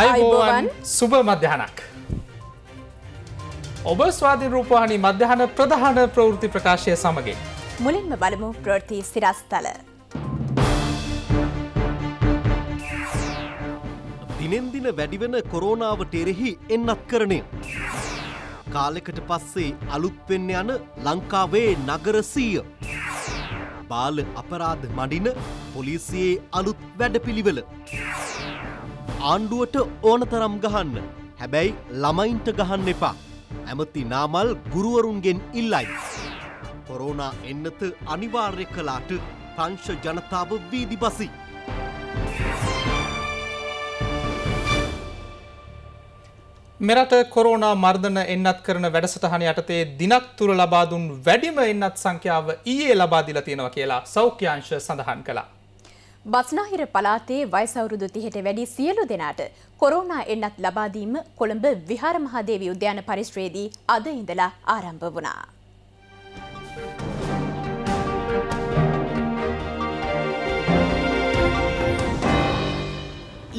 අයිබෝවන් සුභ මධ්‍යහනක්. ඔබ ස්වාධී රූපවාහිනී මධ්‍යහන ප්‍රධාන ප්‍රවෘත්ති ප්‍රකාශය සමගින්. මුලින්ම බලමු ප්‍රවෘත්ති සිරස්තල. දිනෙන් දින වැඩිවෙන කොරෝනාවට එරෙහි එන්නත් කරණය. කාලෙකට පස්සේ අලුත්වෙන්න යන ලංකාවේ නගරසීය. බාල අපරාධ මඩින පොලිසියේ අලුත් වැඩපිළිවෙල. ආණ්ඩුවට ඕන තරම් ගහන්න. හැබැයි ළමයින්ට ගහන්න එපා. ඇමති නාමල් ගුරුවරුන්ගෙන් ඉල්ලයි. කොරෝනා එන්නත අනිවාර්ය කලාට ප්‍රංශ ජනතාව වීදි බසි. මෙරට කොරෝනා මර්ධන එන්නත් කරන වැඩසටහන යටතේ දිනක් තුර ලබාදුන් වැඩිම එන්නත් සංඛ්‍යාව ඊයේ ලබාදිල තියෙනවා කියලා සෞඛ්‍යංශ සඳහන් කලා. බස්නාහිර පලාතේ වයිසවුරුදු තිහට වැඩි සියලු දෙනාට කොරෝනා එන්නත් ලබාදීම කොළඹ විහාර මහාදේවී උද්‍යාන පරිශ්‍රයේදී අද ඉඳලා ආරම්භ වුණා.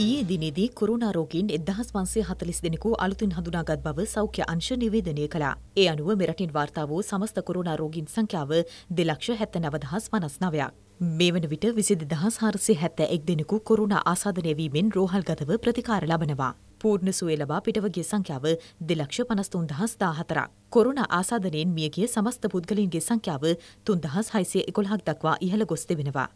ඊයේ දිනේදී කොරුණා රෝගීන් 1540 දෙනෙකු අලුතින් හඳුනාගත් බව සෞඛ්‍ය අංශ නිවේදනය කළා. ඒ අනුව මෙරටින් වාර්තා වූ සමස්ත කොරුණා රෝගීන් සංඛ්‍යාව 279559ක්. මේ වන විට විසි දෙදහස් හරසේ හැත්ත එක් දෙනෙකු කොරුණ ආසාධනය වීමෙන් රෝහල්ගතව ප්‍රතිකාර ලබනවා. පූර්ණ සුවේ ලබා පිටවගේ සංඛ්‍යාව දෙලක්ෂ පනස්තුන් දහස් දාහතරක්. කොරුණ ආසාධනයෙන් මියගිය සමස්ත පුද්ගලින්ගේ සංඛ්‍යාව තුන්දහස් හයිසේ එකොළහක් දක්වා ඉහළ ගොස් දෙවෙනවා.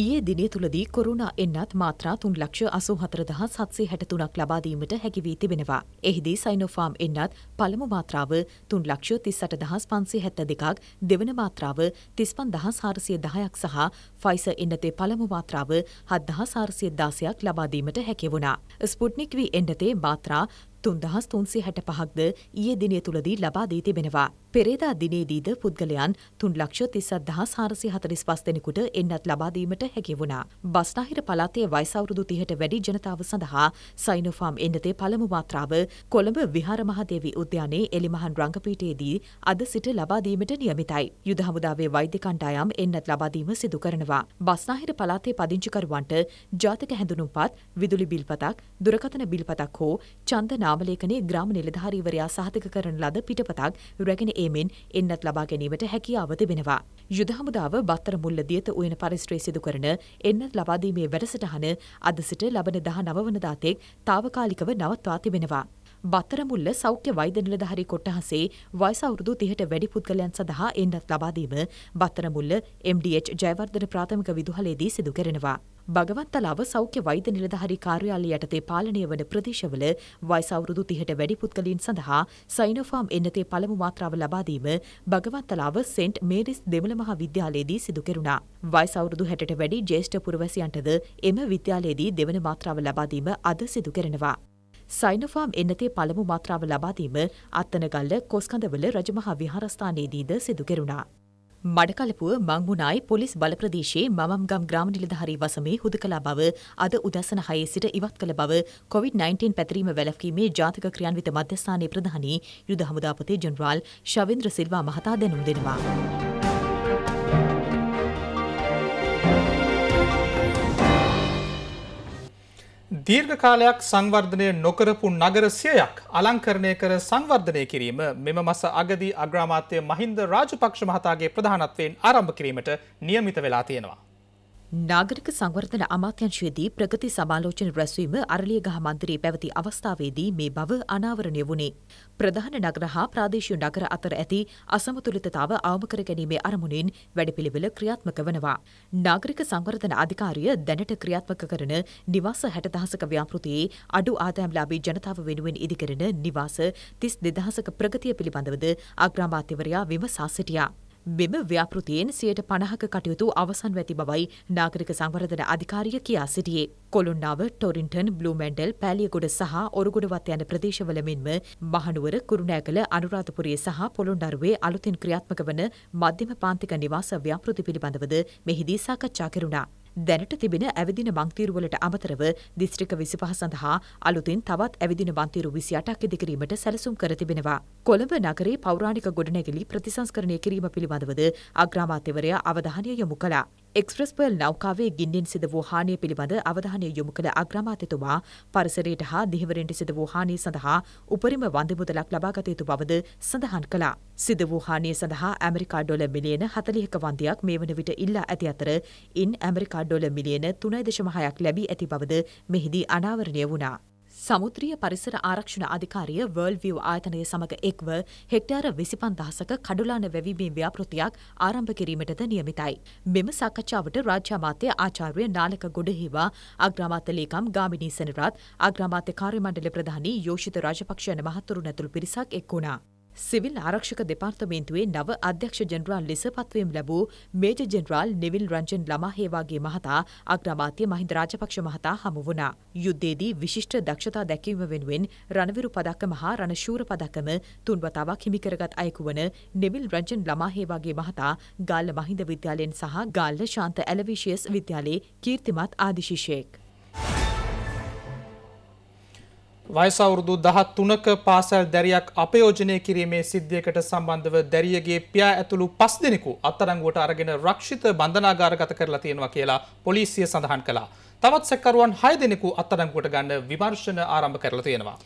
ඊයේ දිනය තුළදී කොරුණා එන්නත් මාත්‍රා තුන් ලක්ෂ අසු හතරදහ සත්සේ හැටතුනක් ලබාදීමට හැකිවී තිබෙනවා. එහිදී සයිනොෆාම් එන්නත් පළමු මාත්‍රාව තුන් ලක්ෂ තිස්සට දහස් පන්සේ හැත්ත දෙකක් දෙවන මාත්‍රාව තිස්පන් දහස් හාරසිය දහයක් සහ ෆයිස එන්නතේ පළමු මාත්‍රාව හත් දහස් හාරසිය දාසයක් ලබාදීමට හැකිවුණා. ස්පුට්නික් වී එන්නතේ මාත්‍රා තුන්දහස් තුන්සේ හැට පහක්ද ඊයේ දිනය තුළදී ලබා දී තිබෙනවා. පෙරේදා දිනේදීද පුද්ගලයන් තුන් ලක්ෂ තිස්සත් දහස් හාරසි හතරිස් පස් දෙනෙකුට එන්නත් ලබාදීමට හැකි වුණා. බස්නාහිර පලාතේ වයිසවුරුදු තිහට වැඩි ජනතාව සඳහා සයිනොෆාම් එන්නතේ පළමු මාත්‍රාව කොළඹ විහාර මහදේවි උද්‍යානයේ එලිමහන් රංගපීටයේදී අද සිට ලබාදීමට නියමිතයි. යුද හමුදාවේ වෛද්‍ය කණ්ඩායම් එන්නත් ලබාදීම සිදු කරනවා. බස්නාහිර පලාතේ පදිංචිකරුවන්ට ජාතික හැඳුනුම්පත්, විදුලි බිල්පතක්, දුරකථන බිල්පතක් හෝ චන්දනා නාමලේඛනයේ ග්‍රාම නිලධාරීවරයා සහතික කරන ලද පිටපතක් රැගෙන ඒමෙන් එන්නත් ලබා ගැනීමට හැකියාව තිබෙනවා. යුද හමුදාව බත්තර මුල්ල දියත උයන පරිශ්‍රයේ සිදු කරන එන්නත් ලබාදීමේ වැඩසටහන අද සිට ලබන 19 වනදාතෙක් తాවකාලිකව නවත්වා තිබෙනවා. බත්තරමුල්ල සෞඛ්‍ය වෛද්‍ය නිලධාරී කොට්ටහසේ වයස අවුරුදු 30ට වැඩි පුද්ගලයන් සඳහා එන්නත් ලබා දීම බත්තරමුල්ල MDH ජයවර්ධන ප්‍රාථමික විදුහලේදී සිදු කරනවා. භගවත්තලාව සෞඛ්‍ය වෛද්‍ය නිලධාරි කාර්යාලය යටතේ පාලනය වන ප්‍රදේශවල වයස අවුරුදු 30ට වැඩි පුද්ගලයන් සඳහා සයිනෝෆාම් එන්නතේ පළමු මාත්‍රාව ලබා දීම භගවත්තලාව සෙන්ට් මේරිස් දෙමළ මහා විද්‍යාලයේදී සිදු කෙරුණා. වයස අවුරුදු 60ට වැඩි ජ්‍යෙෂ්ඨ පුරවැසියන්ටද එම විද්‍යාලයේදී දෙවන මාත්‍රාව ලබා දීම අද සිදු කරනවා. සයිනෝෆාම් එන්නතේ පළමු මාත්‍රාව ලබා දීම අත්තනගල්ල කොස්කඳවල රජමහා විහාරස්ථානයේදීද සිදු කෙරුණා. මඩකලපුව මංගුණයි පොලිස් බල ප්‍රදේශයේ මමම්ගම් ග්‍රාම නිලධාරී වසමේ හුදකලා බව අද උදැසන හයේ සිට ඉවත් කළ බව කොවිD-19 පැතිරීම වැළැක්වීමේ ජාතික ක්‍රියාන්විත මධ්‍යස්ථානයේ ප්‍රධානී යුද හමුදාපති ජෙනරාල් ශවින්ද්‍ර සිල්වා මහතා දැනුම් දෙනවා. දීර්ඝ කාලයක් සංවර්ධනය නොකරපු නගර සියයක් අලංකරණය කර සංවර්ධනය කිරීම මෙම මස අගදී අග්‍රාමාත්‍ය මහින්ද රාජපක්ෂ මහතාගේ ප්‍රධානත්වයෙන් ආරම්භ කිරීමට නියමිත වෙලා තියෙනවා. නාගරික සංවර්ධන අමාත්‍යංශයේදී ප්‍රගති සමාලෝචන රැස්වීම අරලියගහ මන්දිරයේ පැවති අවස්ථාවේදී මේ බව අනාවරණය වුණේ. ප්‍රධාන නගර හා ප්‍රාදේශීය නගර අතර ඇති අසමතුලිතතාව අවම කර ගැනීමේ අරමුණින් වැඩපිළිවෙල ක්‍රියාත්මක වනවා. නාගරික සංවර්ධන අධිකාරිය දැනට ක්‍රියාත්මක කරන නිවාස 60000ක ව්‍යාපෘතියේ අඩු ආදායම්ලාභී ජනතාව වෙනුවෙන් ඉදිකරන නිවාස 32000ක ප්‍රගතිය පිළිබඳවද අග්‍රාමාත්‍යවරයා විමසා සිටියා. මෙම ව්‍යාපෘතියෙන් සියයට පණහක කටයුතු අවසන් වැති බවයි නාගරික සංවර්ධන අධිකාරිය කියා සිටියේ. කොළුන්නාව ටොරින්ටන් බ්ලූමැන්ඩල් පැලියගොඩ සහ ඔරුගොඩවත් යන ප්‍රදේශවල මෙන්ම මහනුවර කුරුණෑගල අනුරාධපුරයේ සහ පොළොන්නරුවේ අලුතින් ක්‍රියාත්මක වන මධ්‍යම පාන්තික නිවාස ව්‍යාපෘති පිළිබඳවද මෙහිදී සාකච්ඡා කෙරුණා. දැනට තිබෙන ඇවිදින බංතීරුවලට අමතරව දිස්ත්‍රික විසිපහ සඳහා අලුතින් තවත් ඇවිදින බන්තීරු විසියටක් ඉදිකිරීමට සැලසුම් කර තිබෙනවා. කොළඹ නගරේ පෞරාණික ගොඩනැගිලි ප්‍රතිසංස්කරණය කිරීම පිළිබඳවද අග්‍රාමාත්‍යවරයා අවධානය යොමු කළා. එක්ස්ප්‍රස්පර්ල් නෞකාවේ ගින්නෙන් සිද වූ හානිය පිළිබඳ අවධානය යොමු කළ අග්‍රමාත්‍යතුමා පරිසරයට හා දිහිවරෙන්ට සිද වූ හානිය සඳහා උපරිම වන්දිමුදලක් ලබාගත යුතු බවද සඳහන් කළා. සිද වූ හානිය සඳහා ඇමරිකා ඩොල මිලියන හතලිහක වන්දයක් මේ වන විට ඉල්ලා ඇති අතර ඉන් ඇමරිකා ඩොල මිලියන තුනයි දශමහයක් ලැබී ඇති බවද මෙහිදී අනාවරණය වුණා. සමුත්‍රිය පරිසර ආරක්ෂණ අධිකාරිය වර්ල් වියව් ආයතනය සමඟ එක්ව හෙක්ටාර විසිපන් දහසක කඩුලාන වැවිබීම් ව්‍යාපෘතියක් ආරම්භ කිරීමටද නියමිතයි. මෙම සාකච්ඡාවට රාජ්‍යාමාත්‍ය ආචාර්ය නාලක ගොඩහිවා අග්‍රාමාත්‍ය ලේකම් ගාමිණී සෙනරත් අග්‍රාමාත්‍ය කාර්යමණ්ඩල ප්‍රධානී යෝෂිත රාජපක්ෂ යන මහතුරුන් ඇතුළු පිරිසක් එක් වුණා. සිවිල් ආරක්ෂක දෙපාර්තමේන්තුවේ නව අධ්‍යක්ෂ ජනරාල් ලෙස පත්වීම ලැබූ මේජර් ජනරාල් නිවිල් රංජන් ළමහේවාගේ මහතා අග්‍රාමාත්‍ය මහින්ද රාජපක්ෂ මහතා හමු වුණා. යුද්ධයේදී විශිෂ්ට දක්ෂතා දැක්වීම වෙනුවෙන් රණවිරු පදක්කම හා රණශූර පදක්කම තුන් වතාවක් හිමි කරගත් අයෙකු වන නිවිල් රංජන් ළමහේවාගේ මහතා ගාල්ල මහින්ද විද්‍යාලයෙන් සහ ගාල්ල ශාන්ත ඇලවිෂියස් විද්‍යාලයේ කීර්තිමත් ආදිශිෂයෙක්. වයිසවුරුදු දහත් තුනක පාසැල් දැරියක් අපයෝජනය කිරීමේ සිද්ධියකට සම්බන්ධව දැරියගේ පියා ඇතුළු පස් දෙනෙකු අත්තරංගුවට අරගෙන රක්ෂිත බන්ධනාගාරගත කරලා තියෙනවා කියලා පොලිසිය සඳහන් කළා. තවත් සැකකරුවන් 6 දෙනෙකු අත්තරංගුවට ගන්න විමර්ශන ආරම්භ කරලා තියෙනවා.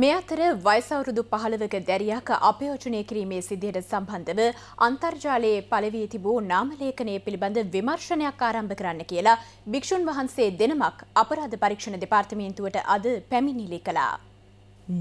මේ අතර වයිසවුරුදු පහළවක දැරියක් අපයෝජනය කිරීමේ සිදියට සම්බන්ධව අන්තර්ජාලයේ පලවී තිබූ නාමලේඛනය පිළිබඳ විමර්ශනයක් ආරම්භ කරන්න කියලා භික්‍ෂූන් වහන්සේ දෙනමක් අපරාධ පරීක්ෂණ දෙපාර්තමේන්තුවට අද පැමිණිලි කළා.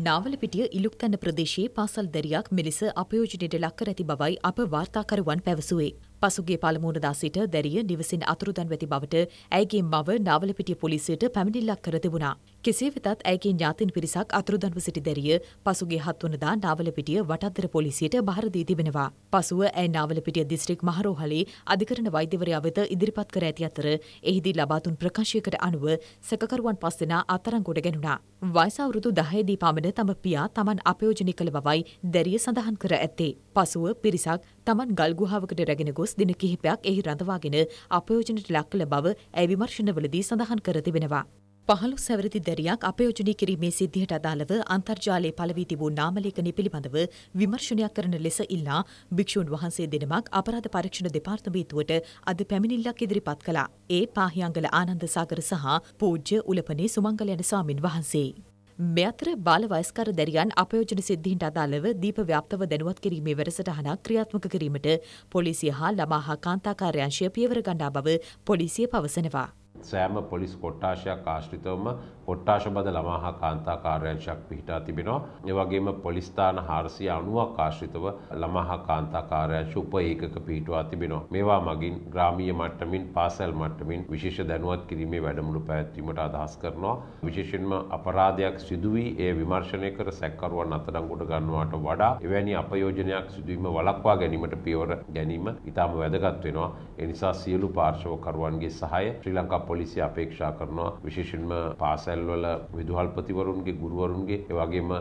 නාවලපිටිය ඉලුක්තැන්න ප්‍රදේශයේ පාසල් දැරියක් මෙලෙස අපයෝජනයට ලක්කර ඇති බවයි අප වාර්තාකරුවන් පැවසුවේ. පසුගේ පළමුුණදා සිට දැරිය නිවසින් අතුරුදන් වැති බවට ඇගේ මව නාවලපිටිය පොලිසියට පැමිණිල්ලක් කර තිබුණා. කෙසේ වෙතත් ඇගේ ඥාතින් පිරිසක් අතුරුදන්ව සිටි දැරිය පසුගේ හත්වනදා නාවලපිටිය වටත්තර පොලිසියට බාරදී තිබෙනවා. පසුව ඇ නාවලපිටිය දිස්ත්‍රික් මහරෝහලේ අධිකරණ වෛද්‍යවරයා වෙත ඉදිරිපත් කර ඇති අතර එහිදී ලබාතුන් ප්‍රකාශයකට අනුව සැකකරුවන් පස්සෙනා අතරංගොඩ ගැනුණා. වයසවුරුදු දහයේදී පමණ තම පියා තමන් අපයෝජනි කළ බවයි දැරිය සඳහන් කර ඇත්තේ. පසුව පිරිසක් තමන් ගල්ගුහාවකට රැගෙන ගොස් දින කිහිපයක් එහි රඳවාගෙන අපයෝජනට ලක් කළ බව ඇ විමර්ශනවලදී සඳහන් කර තිබෙනවා. පහළු සැවරදි දැරියක් අපයෝජනය කිරීමේ සිද්ධියට අදාළව අන්තර්ජාලයේ පළවී තිබූ නාමලේඛනය පිළිබඳව විමර්ශනයක් කරන ලෙස ඉල්ලා භික්ෂූන් වහන්සේ දෙනමක් අපරාධ පරීක්ෂණ දෙපාර්තමේන්තුවට අද පැමිණිල්ලක් ඉදිරිපත් කළා. ඒ පාහියංගල ආනන්ද සාගර සහ පූජ්‍ය උලපනේ සුමංගල යන ස්වාමින් වහන්සේ. මේ අතර බාල වයස්කර දැරියන් අපයෝජන සිද්ධීන්ට අදාළව දීප ව්‍යාප්තව දැනුවත් කිරීමේ වැඩසටහනක් ක්‍රියාත්මක කිරීමට පොලිසිය හා ළමා හා කාන්තා කාර්යාංශය පියවර ගන්නා බව පොලිසිය පවසනවා. සෑම පොලිස් කොට්ටාශයක් ආශ්‍රිතවම කොට්ටාශ බද ළමා හා කාන්තා කාර්යංශයක් පිහිටා තිබෙනවා. එවගේම පොලිස්ථාන හාරසිය අනුවක් ආශ්‍රිතව ළමහා කාන්තා කාර්යංශ උපඒකක පිහිටුවා තිබෙනවා. මේවා මගින් ග්‍රාමීය මට්ටමින් පාසල් මට්ටමින් විශේෂ දැනුවත් කිරීමේ වැඩමුළු පැවැත්වීමට අදහස් කරනවා. විශේෂයෙන්ම අපරාධයක් සිදු වී එය විමර්ශනය කර සැකකරුවන් අත්අඩංගුවට ගන්නවාට වඩා එවැනි අපයෝජනයක් සිදුවීම වළක්වා ගැනීමට පියවර ගැනීම ඉතාම වැදගත් වෙනවා. ඒ නිසා සියලු පාර්ශවකරුවන්ගේ සහාය ශ්‍රී ලංකා පොලිසිය අපේක්ෂා කරනවා විශේෂෙන්ම පාසැල්වල විදුහල්පතිවරුන්ගේ ගුරුවරුන්ගේ එවගේම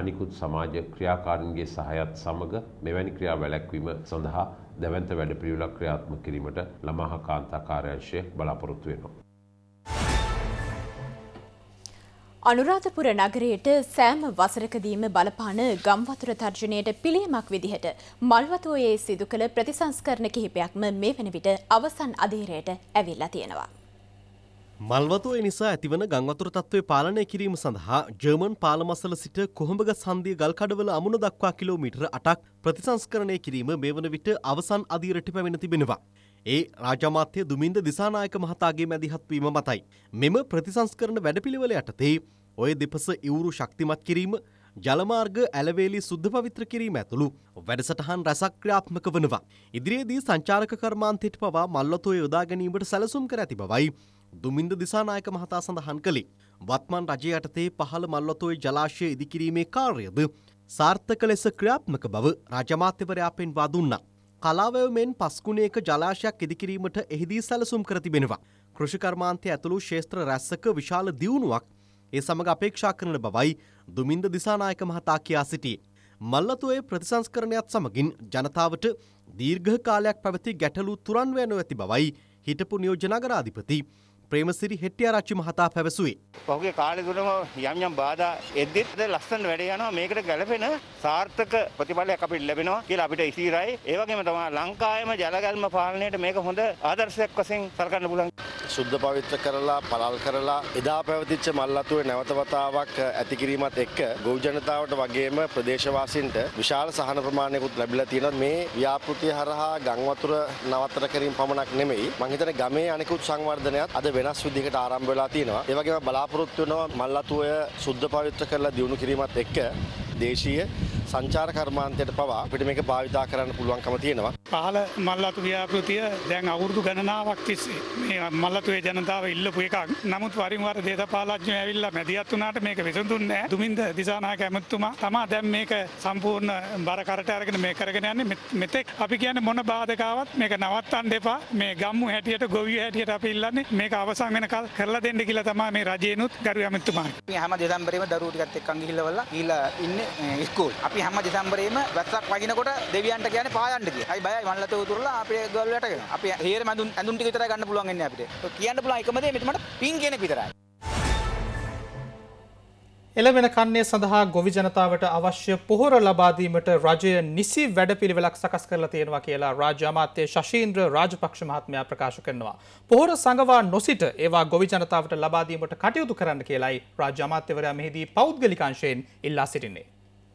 අනිකුත් සමාජ ක්‍රියාකාරන්ගේ සහයත් සමග මෙවැනි ක්‍රියා වැලැක්වීම සඳහා දැවන්ත වැඩ පිළිවෙලක් ක්‍රියාත්මක කිරීමට ළමහා කාන්තා කාර්යාංශය බලාපොරොත්තු වෙනවා. අනුරාධපුර නගරයට සෑම වසරකදීම බලපාන ගම්වතුර තර්ජනයට පිළියමක් විදිහට මල්වතුයේ සිදු කළ ප්‍රතිසංස්කරණ කිහිපයක්ම මේ වන විට අවසන් අධීරයට ඇවිල්ලා තියෙනවා. මල්වතුවය නිසා ඇතිවන ගංවතුර තත්ත්වය පාලනය කිරීම සඳහා ජර්මන් පාලමසල සිට කොහොඹග සන්දිය ගල්කඩවල අමුණ දක්වා කිලෝමීටර අටක් ප්‍රතිසංස්කරණය කිරීම මේ වන විට අවසන් අධීරට පැවෙන තිබෙනවා. ඒ රාජමාත්‍ය දුමින්ද දිසානායක මහතාගේ මැදිහත්වීම මතයි. මෙම ප්‍රතිසංස්කරණ වැඩපිළිවල යටතේ ඔය දෙපස ඉවුරු ශක්තිමත් කිරීම ජලමාර්ග ඇලවේලි සුද්ධ පවිත්‍ර කිරීම ඇතුළු වැඩසටහන් රැසක්ක්‍රියාත්මක වනවා. ඉදිරියේදී සංචාරක කර්මාන්තයට පවා මල්ලතෝය යොදා ගැනීමට සැලසුම් කර ඇති බවයි දුමින්ද දිසානායක මහතා සඳහන් කළේ. වත්මන් රජය යටතේ පහළ මල්වතෝයි ජලාශය ඉදිකිරීමේ කාර්යද සාර්ථක ලෙස ක්‍රියාත්මක බව රාජමාත්‍යවරයා පෙන්වා දුන්නා. කලාවය මෙන් පස්කුණේක ජලාශයක් ඉදිකිරීමට එහිදී සැලසුම් කර තිබෙනවා. කෘෂිකර්මාන්තය ඇතුළු ශේත්‍ර රැස්සක විශාල දියුණුවක් ඒ සමඟ අපේක්ෂා කරන බවයි දුමින්ද දිසානායක මහතා කියා සිටියේ. මල්ලතුවේ ප්‍රතිසංස්කරණයත් සමගින් ජනතාවට දීර්ඝ කාලයක් පැවති ගැටලු තුරන්වයනු ඇති බවයි හිටපු නියෝජනාගරාධිපති ප්‍රේමසිරි හෙට්ටිආරච්චි මහතා පැවසුවේ. පහුගිය කාලේ තුනම යම් යම් බාධා එද්දිත් ලස්සන වැඩ යනවා මේකට ගැළපෙන සාර්ථක ප්‍රතිඵලයක් අපිට ලැබෙනවා කියලා අපිට ඉසීරයි. ඒ වගේම තමයි ලංකාවේම ජලගල්ම පාලනයට මේක හොඳ ආදර්ශයක් වශයෙන් සලකන්න පුළුවන්. සුද්ධ පවිත්‍ර කරලා පළල් කරලා එදා පැවතිච්ච මල්ලතුවේ නැවත වතාවක් ඇති කිරීමත් එක්ක ගොවි ජනතාවට වගේම ප්‍රදේශවාසීන්ට විශාල සහන ප්‍රමාණයකුත් ලැබිලා තියෙනවා මේ ව්‍යාපෘතිය හරහා ගම් වතුර නවත්තර කිරීම පමණක් නෙමෙයි මං හිතන්නේ ගමේ අනිකුත් සංවර්ධනයත් අද වෙනස් විදිහකට ආරම්භ වෙලා තියෙනවා ඒ වගේම බලාපොරොත්තු වෙනවා මල්ලතුය සුද්ධ පවිත්‍ර කරලා දියුණු කිරීමත් එක්ක දේශීය සංචාර කර්මාන්තයට පවා අපිට මේක භාවිතා කරන්න පුළුවන්කම තියෙනවා. පහළ මල්ලතු ව්‍යාපෘතිය දැන් අවුරුදු ගණනාවක් තිස්සේ මේ මල්ලතුවේ ජනතාව ඉල්ලපු එකක්. නමුත් වරින් වර දේශපාලඥයෝ ඇවිල්ලා මැදිහත් වුණාට මේක විසඳුන්නේ නැහැ. දුමින්ද දිසානායක ඇමතුමා තමා දැන් මේක සම්පූර්ණ බර කරට අරගෙන මේ කරගෙන යන්නේ. මෙතෙක් අපි කියන්නේ මොන බාධකාවත් මේක නවත්තන්න එපා. මේ ගම්මු හැටියට ගොවිය හැටියට අපි ඉල්ලන්නේ මේක අවසන් වෙනකල් කරලා දෙන්න කියලා තමයි මේ රජේනුත් ගරු ඇමතුමා. මේ හැම දෙදම්බරේම දරුවෝ ටිකත් එක්කන් ගිහිල්ලා වල්ලා ගිහිල්ලා ඉන්නේ ස්කූල්. අපි හැම දෙසැම්බරේම වැස්සක් වගිනකොට දෙවියන්ට කියන්නේ පායන්න කියලා. අයි බයයි මල්ලත උතුරලා අපේ ගල් වලට යනවා. අපි හේර මඳුන් ඇඳුම් ටික විතරයි ගන්න පුළුවන් වෙන්නේ අපිට. කියන්න පුළුවන් එකම දේ මෙතන මට පින් කෙනෙක් විතරයි. එළවෙන කන්නේ සඳහා ගොවි ජනතාවට අවශ්‍ය පොහොර ලබාදීමට රජය නිසි වැඩපිළිවෙලක් සකස් කරලා තියෙනවා කියලා රාජ්‍ය අමාත්‍ය ශශීන්ද්‍ර රාජපක්ෂ මහත්මයා ප්‍රකාශ කරනවා. පොහොර සංගවා නොසිට ඒවා ගොවි ජනතාවට ලබාදීමට කටයුතු කරන්න කියලායි රාජ්‍ය අමාත්‍යවරයා මෙහිදී පෞද්ගලිකාංශයෙන් ඉල්ලා සිටින්නේ.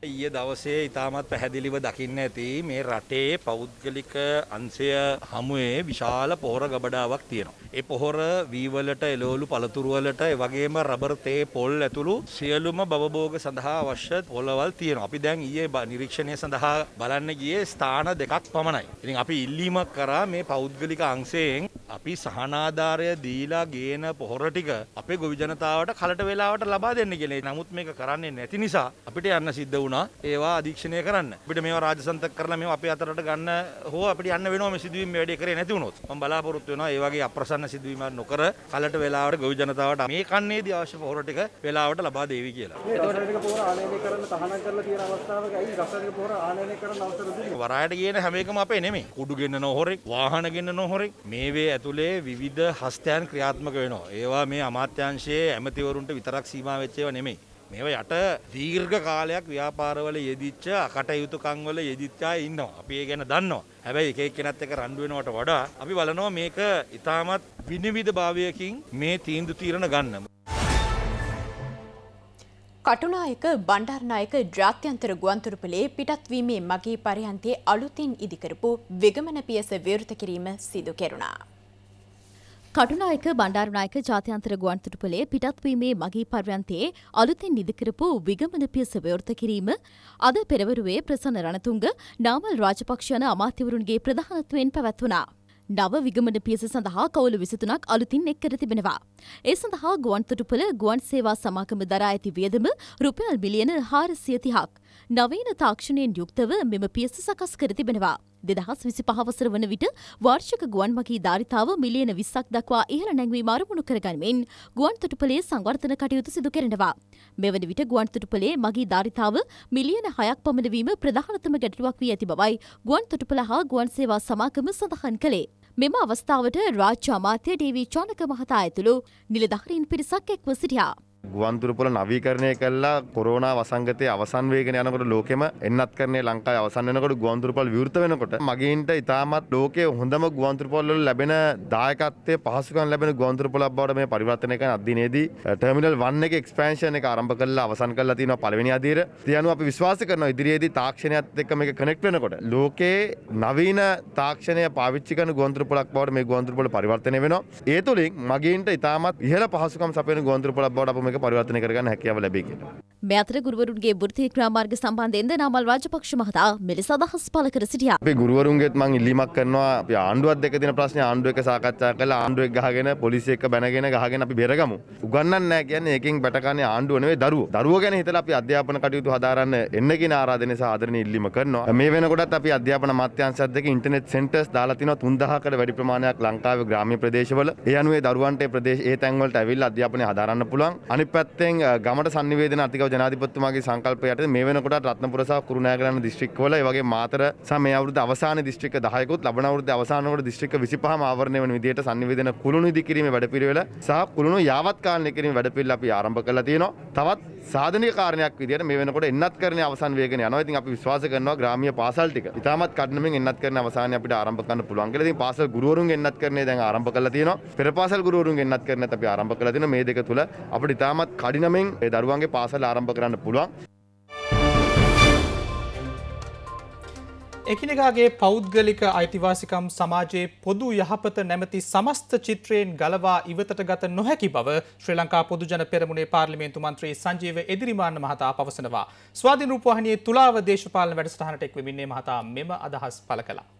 ඊය දවසේ ඉතාමත් පැහැදිලිව දකින්න ඇති මේ රටේ පෞද්ගලික අංශය හමුවේ විශාල පොහොර ගබඩාවක් තියෙනවා. ඒ පොහොර වීවලට එළවලු පළතුරු වලට ඒ වගේම රබර් තේ පොල් ඇතුළු සියලුම බවභෝග සඳහා අවශ්‍ය පොළවල් තියෙනවා. අපි දැන් ඊයේ නිරීක්ෂණය සඳහා බලන්න ගියේ ස්ථාන දෙකක් පමණයි. ඉතින් අපි ඉල්ලීමක් කරා මේ පෞද්ගලික අංශයෙන් අපි සහනාධාරය දීලා ගේන පොහොර ටික අපේ ගොවි ජනතාවට කලට වෙලාවට ලබා දෙන්න කියලා. නමුත් මේක කරන්නේ නැති නිසා අපිට යන්න සිද්ධ වුණා. වුණා ඒවා අධීක්ෂණය කරන්න. අපිට මේවා රාජසන්තක කරලා මේවා අපේ අතරට ගන්න හෝ අපිට යන්න වෙනවා මේ සිදුවීම් මේ වැඩේ කරේ නැති වුණොත්. මම බලාපොරොත්තු වෙනවා ඒ වගේ අප්‍රසන්න සිදුවීමක් නොකර කලට වේලාවට ගොවි ජනතාවට මේ කන්නේදී අවශ්‍ය පොහොර ටික වේලාවට ලබා දෙවි කියලා. මේ රසායනික පොහොර ආනයනය කරන්න තහනම් කරලා තියෙන අවස්ථාවක ඇයි රසායනික පොහොර ආනයනය කරන්න අවසර දුන්නේ? වරායට කියන හැම එකම අපේ නෙමෙයි. කුඩු ගෙන්නන හොරෙක්, වාහන ගෙන්නන හොරෙක් මේවේ ඇතුලේ විවිධ හස්තයන් ක්‍රියාත්මක වෙනවා. ඒවා මේ අමාත්‍යංශයේ ඇමතිවරුන්ට විතරක් සීමා වෙච්ච ඒවා නෙමෙයි. මේව යට දීර්ඝ කාලයක් ව්‍යාපාරවල යෙදිච්ච අකටයුතුකම් වල යෙදිච්චා ඉන්නවා. අපි ඒ ගැන දන්නවා. හැබැයි එක එක්කෙනත් එක්ක රණ්ඩු වෙනවට වඩා අපි බලනවා මේක ඊටමත් විනිවිද භාවයකින් මේ තීන්දුව తీරන ගන්නම. කටුනායක බණ්ඩාරනායක ජාත්‍යන්තර ගුවන්තුරුපලේ පිටත්වීමේ මගේ පරිහන්තේ අලුතින් ඉදිකරපු විගමන පියස විවෘත කිරීම සිදු කෙරුණා. කටුනායක බණ්ඩාරනායක ජාත්‍යන්තර ගුවන්තොටුපලේ පිටත්වීමේ මගී පර්යන්තයේ අලුතෙන් නිදිකරපු විගමන පියස ව්‍යවෘත කිරීම අද පෙරවරුවේ ප්‍රසන්න රණතුංග නාමල් රාජපක්ෂ යන අමාත්‍යවරුන්ගේ ප්‍රධානත්වයෙන් පැවැත්වුණා. නව විගමන පියස සඳහා කවුලු විසතුනක් අලුතින් එක්කර තිබෙනවා. ඒ සඳහා ගුවන්තොටුපල ගුවන් සේවා සමාගම දරා ඇති වියදම රුපියල් බිලියන හාරසියතිහක්. නවීන තාක්ෂණයෙන් යුක්තව මෙම පියස සකස් කර තිබෙනවා. දෙදහස් විසි පහවසර වන විට වර්ෂක ගුවන් මගේ ධාරිතාව මිලියන විස්සක් දක්වා ඉහළ නැංවීම අරමුණු කරගන්මෙන් ගුවන් තොටුපලේ සංවර්ධන කටයුතු සිදු කරනවා. මෙවන විට ගුවන් තොටුපලේ මගේ ධාරිතාව මිලියන හයක් පමණවීම ප්‍රධානතම ගැටලුවක් වී ඇති බවයි ගුවන් තොටුපල හා ගුවන් සේවා සමාගම සඳහන් කළේ. මෙම අවස්ථාවට රාජ්‍ය අමාත්‍ය ඩීවී චෝනක මහතා ඇතුළු නිලධහරින් පිරිසක් එක්ව සිටියා. ගුවන්තුරපොල නවීකරණය කල්ලා කොරෝනා වසංගතය අවසන් වේගෙන යනකොට ලෝකෙම එන්නත් කරන්නේ ලංකායි අවසන් වෙනකොට ගුවන්තුරපොල් විවෘත වෙනකොට මගේන්ට ඉතාමත් ලෝකයේ හොඳම ගුවන්තුරපොල් වල ලැබෙන දායකත්වයේ පහසුකම් ලැබෙන ගුවන්තුරපොලක් බවට මේ පරිවර්තනය කරන අද්දිනේදී ටර්මිනල් 1 එක එක්ස්පෑන්ෂන් එක ආරම්භ කරලා අවසන් කරලා තියෙනවා පළවෙනි අදියර. ඒ අනුව අපි විශ්වාස කරනවා ඉදිරියේදී තාක්ෂණයත් එක්ක මේක කනෙක්ට් වෙනකොට ලෝකයේ නවීන තාක්ෂණය පාවිච්චි කරන ගුවන්තුරපොලක් බවට මේ ගුවන්තුරපොල පරිවර්තනය වෙනවා. ඒ තුලින් මගේන්ට ඉතාමත් ඉහළ පහසුකම් සපයන ගුවන්තුරපොලක් බවට අප ක්‍රියාත්මක පරිවර්තනය කරගන්න හැකියාව ලැබේ කියලා. මේ අතර ගුරුවරුන්ගේ වෘත්ති ක්‍රියාමාර්ග සම්බන්ධයෙන්ද නාමල් රාජපක්ෂ මහතා මෙලෙස අදහස් පළ කර සිටියා. අපේ ගුරුවරුන්ගෙත් මම ඉල්ලීමක් කරනවා අපි ආණ්ඩුවත් දෙක දින ප්‍රශ්නේ ආණ්ඩුව එක සාකච්ඡා කරලා ආණ්ඩුව එක ගහගෙන පොලිසිය එක බැනගෙන ගහගෙන අපි බෙරගමු. උගන්වන්නේ නැහැ කියන්නේ ඒකෙන් බැටකන්නේ ආණ්ඩුව නෙවෙයි දරුවෝ. දරුවෝ ගැන හිතලා අපි අධ්‍යාපන කටයුතු හදාරන්න එන්න කියන ආරාධනය සහ ආදරණීය ඉල්ලීම කරනවා. මේ වෙනකොටත් අපි අධ්‍යාපන අමාත්‍යංශයත් දෙක ඉන්ටර්නෙට් සෙන්ටර්ස් දාලා තිනවා 3000කට වැඩි ප්‍රමාණයක් ලංකාවේ ග්‍රාමීය ප්‍රදේශවල. ඒ අනුව ඒ දරුවන්ට ඒ ප්‍රදේශ ඒ තැන්වලට ඇවිල්ලා අධ්‍යාපනය හදාරන්න පුළුවන්. අනිත් පැත්තෙන් ගමට sannivedana අතිගව ජනාධිපතිතුමාගේ සංකල්පයට මේ වෙනකොට රත්නපුර සහ කුරුණෑගල යන දිස්ත්‍රික්කවල ඒ වගේ මාතර සහ මේ අවුරුද්ද අවසාන දිස්ත්‍රික්ක 10කුත් ලබන අවුරුද්ද අවසානකොට දිස්ත්‍රික්ක 25ම ආවරණය වෙන විදිහට sannivedana කුළුණු ඉදි කිරීමේ වැඩපිළිවෙල සහ කුළුණු යාවත්කාලීන කිරීමේ වැඩපිළිවෙල අපි ආරම්භ කරලා තියෙනවා. තවත් සාධනික කාරණයක් විදිහට මේ වෙනකොට එන්නත් කරන අවසන් වේගන යනවා. ඉතින් අපි විශ්වාස කරනවා ග්‍රාමීය පාසල් ටික. ඉතාමත් කඩනමින් එන්නත් කරන අවසානය අපිට ආරම්භ කරන්න පුළුවන් කියලා. ඉතින් පාසල් ගුරුවරුන්ගේ එන්නත් කරනේ දැන් ආරම්භ කරලා තියෙනවා. පෙර පාසල් ගුරුවරුන්ගේ එන්නත් කරනත් අපි ආරම්භ කරලා තියෙනවා. මේ දෙක තුල අපිට ඉතාමත් කඩිනමින් ඒ දරුවන්ගේ පාසල් ආරම්භ කරන්න පුළුවන්. එකිනෙකාගේ පෞද්ගලික අයිතිවාසිකම් සමාජයේ පොදු යහපත නැමති සමස්ත චිත්‍රයෙන් ගලවා ඉවතට ගත නොහැකි බව ශ්‍රී ලංකා පොදුජන පෙරමුණේ පාර්ලිමේන්තු මන්ත්‍රී සංජීව එදිරිමාන්න මහතා පවසනවා. ස්වාධීන රූපවාහිනියේ තුලාව දේශපාලන වැඩසටහනට එක්වෙමින්නේ මහතා මෙම අදහස් පළ කළා.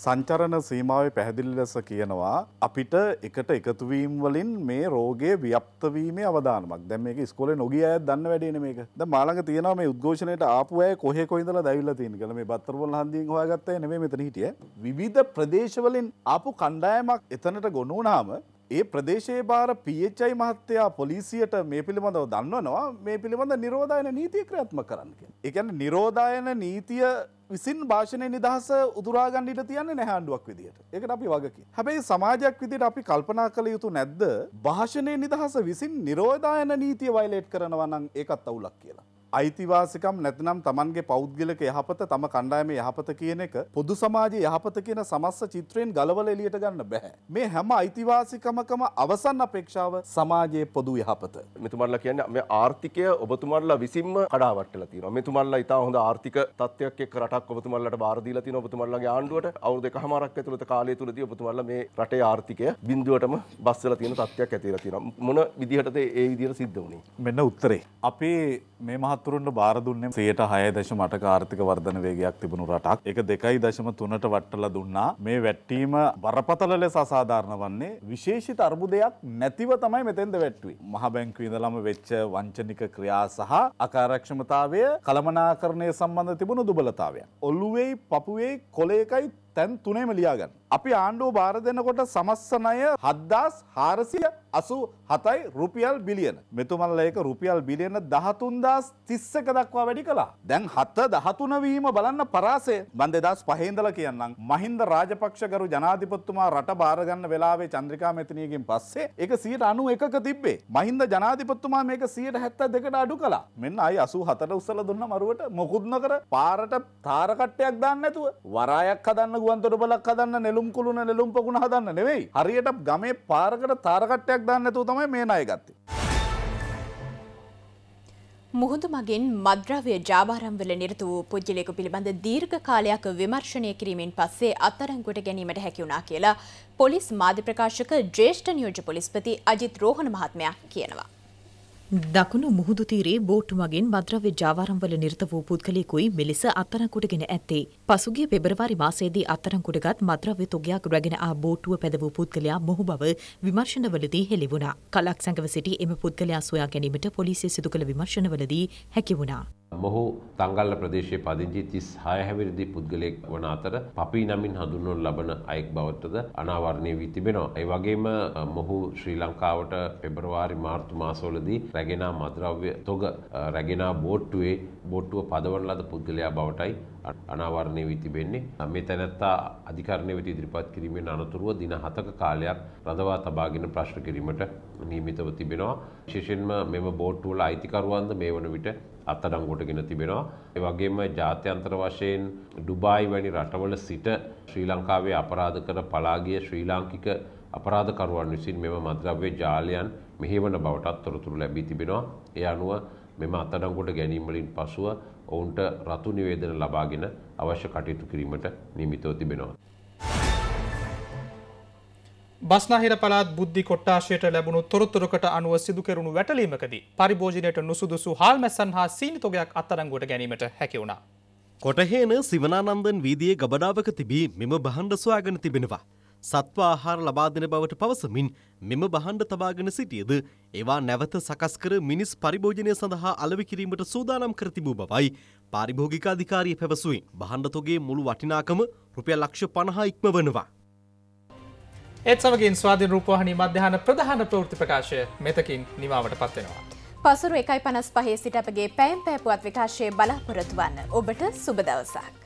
සංචරණ සීමාව පැහැදිලි ලෙස කියනවා අපිට එකට එකතුවීම් වලින් මේ රෝගය ව්‍යප්තවීමේ අවදානමක් දැන් මේක ඉස්කෝලේ නොගිය අය දන්න වැඩේන මේක දැන් මාළඟ තියෙනවා මේ උද්ඝෝෂණයට ආපු අය කොහේ කොහින්දලා දැවිලා තියෙන කියලා මේ බත්තරබොල් හන්දියෙන් හොයාගත්ත අය නෙමෙයි මෙතන හිටියේ විවිධ ප්‍රදේශ වලින් ආපු කණ්ඩායමක් එතනට ගොනු වුණාම ඒ ප්‍රදේශයේ භාර පHI මහත්තයා පොලිසියට මේ පිළිබඳව දන්වනවා මේ පිළිබඳ නිරෝධායන නීතිය ක්‍රියාත්මක කරන්න කියලා. ඒ කියන්නේ නිරෝධායන නීතිය විසින් භාෂණය නිදහස උදුරා ගන්න ඉඩ තියන්නේ නැහැ ආණ්ඩුවක් විදියට. ඒකට අපි වගකීම්. හැබැයි සමාජයක් විදියට අපි කල්පනා කළ යුතු නැද්ද? භාෂණය නිදහස විසින් නිරෝධායන නීතිය වයලේට් කරනවා නම් ඒකත් අවුලක් කියලා. අයිතිවාසිකම් නැතිනම් තමන්ගේ පෞද්ගලක යහපත තම කණ්ඩායමේ යහපත කියන එක පොදු සමාජයේ යහපත කියන සමස්ස චිත්‍රයෙන් ගලවල එළියට ගන්න බෑ. මේ හැම අයිතිවාසිකමකම අවසන් අපේක්ෂාව සමාජයේ පොදු යහපත. මෙතුමන්ලා කියන්නේ මේ ආර්ථිකය ඔබතුමන්ලා විසින්ම කඩාවැටලා තියෙනවා. මෙතුමන්ලා ඉතාම හොඳ ආර්ථික තත්ත්වයක් එක්ක රටක් ඔබතුමන්ලාට බාර දීලා තියෙනවා. ඔබතුමන්ලාගේ ආණ්ඩුවට අවුරුදු එකහමාරක් ඇතුළත කාලය තුලදී ඔබතුමන්ලා මේ රටේ ආර්ථිකය බිඳුවටම බස්සලා තියෙන තත්ත්වයක් ඇතිලා තියෙනවා. මොන විදිහටද ඒ විදිහට සිද්ධ වුනේ? මෙන්න උත්තරේ. අපේ මේ මහත් අමාත්තුරන්ට බාරදුන්නේ සයට හය දශ මටක ආර්ථික වර්ධන වේගයක් තිබුණු රටක් එක දෙකයි දශම තුනට වට්ටල දුන්නා මේ වැට්ටීම බරපතල ලෙස අසාධාරණ වන්නේ විශේෂිත අර්බුදයක් නැතිව තමයි මෙතෙන්ද වැට්ටුවේ මහ බැංකවීඳලම වෙච්ච වංචනික ක්‍රියා සහ අකාරක්ෂමතාවය කළමනාකරණය සම්බන්ධ තිබුණු දුබලතාවයක්. ඔල්ලුවෙයි පපුුවේ කොලේකයි තැන් තුනේම ලියාගන්න. අපි ආණ්ඩුව භාර දෙනකොට සමස්සනය හද්දාස් හාරසිය අසු හතයි රුපියල් බිලියන. මෙතුමල්ල ඒක රුපියල් බිලියන දහතුන්දස් තිස්සක දක්වා වැඩි කලා. දැන් හත්ත දහතුනවීම බලන්න පරාසේ බන් දෙදස් පහේන්දල කියන්නම්. මහින්ද රාජපක්ෂකරු ජනාධිපත්තුමා රට භාරගන්න වෙලාවේ චන්ද්‍රිකා මෙතනියකින් පස්සේ එක සියට අනු එකක තිබ්බේ. මහින්ද ජනාධිපත්තුමා මේක සියට හැත්ත දෙකට අඩු කලා මෙන්න අයි අසු හතට උසල දුන්න මරුවට මොකුද්න කර පාරට තාරකට්ටයක් දාන්න ඇතුව වරායක් හදන්න ගුවන්තොට බලක් හදන්න නෙලුම් කුළුණ නෙලුම් පොකුණ හදන්න නෙවෙයි හරියට ගමේ පාරකට තාරකට්ටයක් දාන්න ඇතුව තමයි මේ නාය ගත්තේ. මුහුද මගින් මද්‍රව්‍ය ජාභාරම්වල නිරත වූ පුද්ගලයෙකු පිළිබඳ දීර්ඝ කාලයක් විමර්ශනය කිරීමෙන් පස්සේ අත්අඩංගුවට ගැනීමට හැකි වුණා කියලා පොලිස් මාධ්‍ය ප්‍රකාශක ජ්‍යෙෂ්ඨ නියෝජ්‍ය පොලිස්පති අජිත් රෝහණ මහත්මයා කියනවා. දකුණු මුහුදු තීරේ බෝට්ටු මගින් මද්‍රව්‍ය ජාවාරම්වල නිරත වූ පුද්ගලයෙකුයි මෙලෙස අත්තරංකුටගෙන ඇත්තේ. පසුගිය පෙබරවාරි මාසයේදී අත්තරංකුටගත් මද්‍රව්‍ය තොගයක් රැගෙන ආ බෝට්ටුව පැදවූ පුද්ගලයා මොහු බව විමර්ශනවලදී හෙළි වුණා. කලක් සැඟව සිටි එම පුද්ගලයා සොයා ගැනීමට පොලිසිය සිදු කළ විමර්ශනවලදී හැකි වුණා. මොහු තංගල්ල ප්‍රදේශයේ පදිංචි තිස් හයහැවිරිදි පුද්ගලයෙක් වන අතර පපී නමින් හඳුන්වන ලබන අයෙක් බවටද අනාවරණය වී තිබෙනවා. ඒ වගේම මොහු ශ්‍රී ලංකාවට පෙබරවාරි මාර්තු මාසවලදී රැගෙනා මද්‍රව්‍ය තොග රැගෙනා බෝට්ටුවේ බොට්ටුව පදවන ලද පුද්ගලයා බවටයි අනාවරණය වී තිබෙන්නේ. මේ තැනැත්තා අධිකරණය වෙත ඉදිරිපත් කිරීමෙන් අනතුරුව දින හතක කාලයක් රඳවා තබාගෙන ප්‍රශ්න කිරීමට නියමිතව තිබෙනවා. විශේෂයෙන්ම මෙම බෝට්ටුවල අයිතිකරුවන්ද මේ වන විට අත්තඩංගොටගෙන තිබෙනවා. වගේම ජාත්‍යන්තර වශයෙන් ඩුබායි වැනි රටවල සිට ශ්‍රී ලංකාවේ අපරාධ කර පලාගිය ශ්‍රී ලාංකික අපරාධකරුවන් විසින් මෙම මද්‍රව්‍ය ජාලයන් මෙහෙවන බවටත් තොරතුරු ලැබී තිබෙනවා. ඒ අනුව මෙම අත්තඩංගොට ගැනීමලින් පසුව ඔවුන්ට රතු නිවේදන ලබාගෙන අවශ්‍ය කටයුතු කිරීමට නිමිතව තිබෙනවා. බස්නාහිර පළාත් බුද්ධි කොට්ටාශයට ලැබුණු තොරතුරකට අනුව සිදු කෙරුණු වැටලීමකදී පරිභෝජනයට නුසුදුසු හාල්මැස්සන් හා සීනිතොගයක් අත්තරංගුවට ගැනීමට හැකි වුණා. කොටහේන සිවනානන්දන් වීදියේ ගබඩාවක තිබී මෙම බහණ්ඩ සොයාගෙන තිබෙනවා. සත්ව ආහාර ලබා දෙන බවට පවසමින් මෙම බහණ්ඩ තබාගෙන සිටියද ඒවා නැවත සකස් කර මිනිස් පරිභෝජනය සඳහා අලෙවි කිරීමට සූදානම් කර තිබූ බවයි පාරිභෝගික අධිකාරිය පැවසුවේ. බහණ්ඩ තොගේ මුළු වටිනාකම රුපියල් ලක්ෂ 50 ඉක්මවනවා. ඒත් සමගින් ස්වාධීන රූපවාහිනී මධ්‍යහන ප්‍රධාන ප්‍රවෘත්ති ප්‍රකාශය මෙතකින් නිමාවට පත්වෙනවා. පසුරු එකයි පනස් පහේ සිට අපගේ පැම් පැපුවත් විකාශයේ බලාපොරොතුවන්න ඔබට සුබදවසක්.